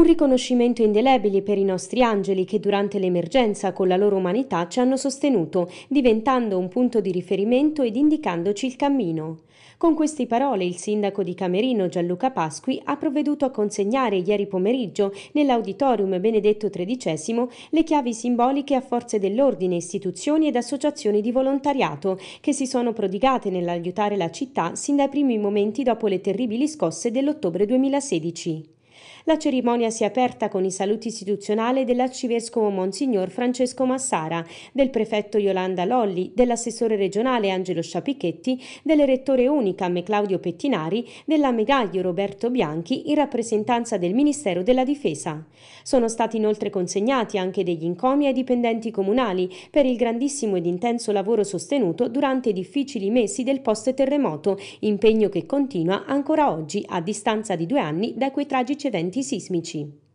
Un riconoscimento indelebile per i nostri angeli che durante l'emergenza con la loro umanità ci hanno sostenuto, diventando un punto di riferimento ed indicandoci il cammino. Con queste parole il sindaco di Camerino Gianluca Pasqui ha provveduto a consegnare ieri pomeriggio nell'auditorium Benedetto XIII le chiavi simboliche a forze dell'ordine, istituzioni ed associazioni di volontariato che si sono prodigate nell'aiutare la città sin dai primi momenti dopo le terribili scosse dell'ottobre 2016. La cerimonia si è aperta con i saluti istituzionali dell'arcivescovo Monsignor Francesco Massara, del prefetto Yolanda Lolli, dell'assessore regionale Angelo Sciapichetti, dell'erettore unica Me Claudio Pettinari, dell'ammiraglio Roberto Bianchi in rappresentanza del Ministero della Difesa. Sono stati inoltre consegnati anche degli incomi ai dipendenti comunali per il grandissimo ed intenso lavoro sostenuto durante i difficili mesi del post-terremoto, impegno che continua ancora oggi a distanza di due anni da quei tragici precedenti sismici.